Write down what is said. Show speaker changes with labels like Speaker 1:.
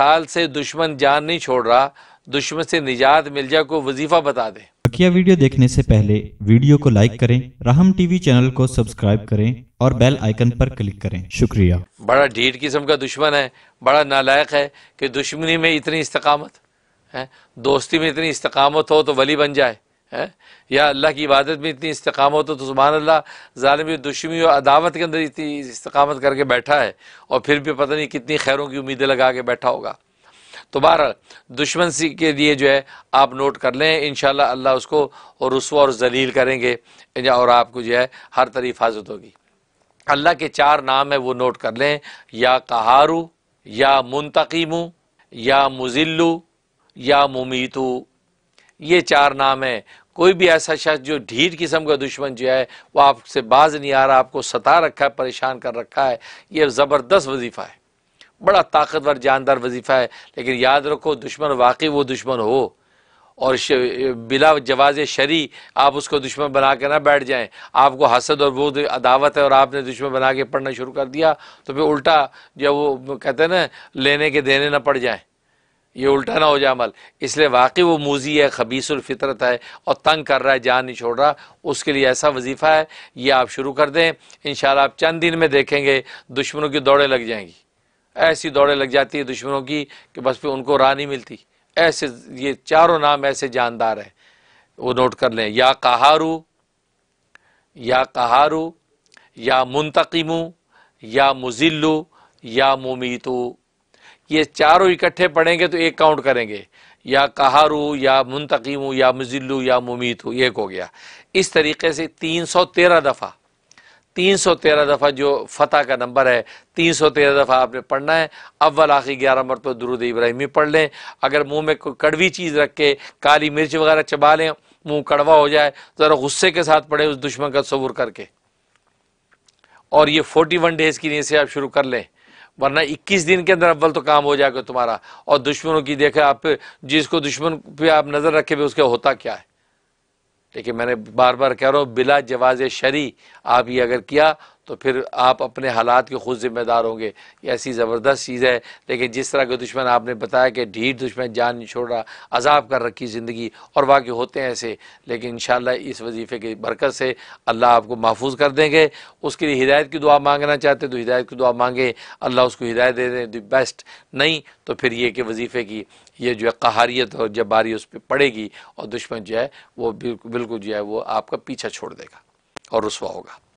Speaker 1: साल से दुश्मन जान नहीं छोड़ रहा दुश्मन से निजात मिल जाए को वजीफा बता दे बकिया वीडियो देखने से पहले वीडियो को लाइक करें राहम टीवी चैनल को सब्सक्राइब करें और बेल आइकन पर क्लिक करें शुक्रिया बड़ा ढीठ किस्म का दुश्मन है बड़ा नालायक है कि दुश्मनी में इतनी इस्तकामत है दोस्ती में इतनी इस्तकामत हो तो वली बन जाए है या अल्लाह की इबादत में इतनी इस्तकामत हो तो सुबहान अल्लाह ालमी दुश्मी और अदावत के अंदर इतनी इस्तकामत करके बैठा है और फिर भी पता नहीं कितनी खैरों की उम्मीदें लगा के बैठा होगा तो बहरहाल दुश्मन सी के लिए जो है आप नोट कर लें इन अल्लाह उसको और रसुआ और जलील करेंगे और आपको जो है हर तरह हिफाजत होगी अल्लाह के चार नाम है वो नोट कर लें या कहारू या मुंतकीमू या मुजिल्लू या मुमीतू ये चार नाम है कोई भी ऐसा शख्स जो ढीर किस्म का दुश्मन जो है वो आपसे बाज नहीं आ रहा आपको सता रखा है परेशान कर रखा है ये ज़बरदस्त वजीफ़ा है बड़ा ताकतवर जानदार वजीफ़ा है लेकिन याद रखो दुश्मन वाकई वो दुश्मन हो और बिला जवाज शरी आप उसको दुश्मन बना के ना बैठ जाएं आपको हसद और वो अदावत है और आपने दुश्मन बना के पढ़ना शुरू कर दिया तो फिर उल्टा जो वो कहते हैं ना लेने के देने ना पड़ जाएं ये उल्टा ना हो जाए अमल इसलिए वाकई वो मूजी है खबीसुलफ़ितरत है और तंग कर रहा है जान नहीं छोड़ रहा उसके लिए ऐसा वजीफ़ा है ये आप शुरू कर दें इन आप चंद दिन में देखेंगे दुश्मनों की दौड़ें लग जाएंगी ऐसी दौड़ें लग जाती है दुश्मनों की कि बस फिर उनको राह नहीं मिलती ऐसे ये चारों नाम ऐसे जानदार हैं वो नोट कर लें या कहारू या कहारू या मुंतकीमू या मुजिल्लू या मुमीतू ये चारों इकट्ठे पढ़ेंगे तो एक काउंट करेंगे या कहारू या मुंतकीम या मुजिल्लू या मुमीत एक हो गया इस तरीके से तीन सौ तेरह दफ़ा तीन सौ तेरह दफ़ा जो फ़तह का नंबर है तीन सौ तेरह दफ़ा आपने पढ़ना है अव्वल आखिर ग्यारह मरत दरुद इब्राहिमी पढ़ लें अगर मुंह में कोई कड़वी चीज़ रख के काली मिर्च वगैरह चबा लें मुँह कड़वा हो जाए ज़रा गुस्से के साथ पढ़ें उस दुश्मन का सबूर करके और ये फोर्टी वन डेज़ की नीयत से आप शुरू कर लें वरना 21 दिन के अंदर अव्वल तो काम हो जाएगा तुम्हारा और दुश्मनों की देखे आप जिसको दुश्मन पे आप नज़र रखे भी उसके होता क्या है लेकिन मैंने बार बार कह रहा हूँ बिला जवाज़ शरी आप ये अगर किया तो फिर आप अपने हालात के खुद ज़िम्मेदार होंगे ये ऐसी ज़बरदस्त चीज़ है लेकिन जिस तरह के दुश्मन आपने बताया कि ढीठ दुश्मन जान नहीं छोड़ रहा अजाब कर रखी ज़िंदगी और वाकई होते हैं ऐसे लेकिन इन इस वजीफ़े की बरकत से अल्लाह आपको महफूज कर देंगे उसके लिए हिदायत की दुआ मांगना चाहते तो हिदायत की दुआ मांगे अल्लाह उसको हिदायत दे दें बेस्ट नहीं तो फिर ये कि वजीफ़े की ये जो है कहारियत और जबारी उस पर पड़ेगी और दुश्मन जो है वो बिल्कुल जो है वो आपका पीछा छोड़ देगा और रसवा होगा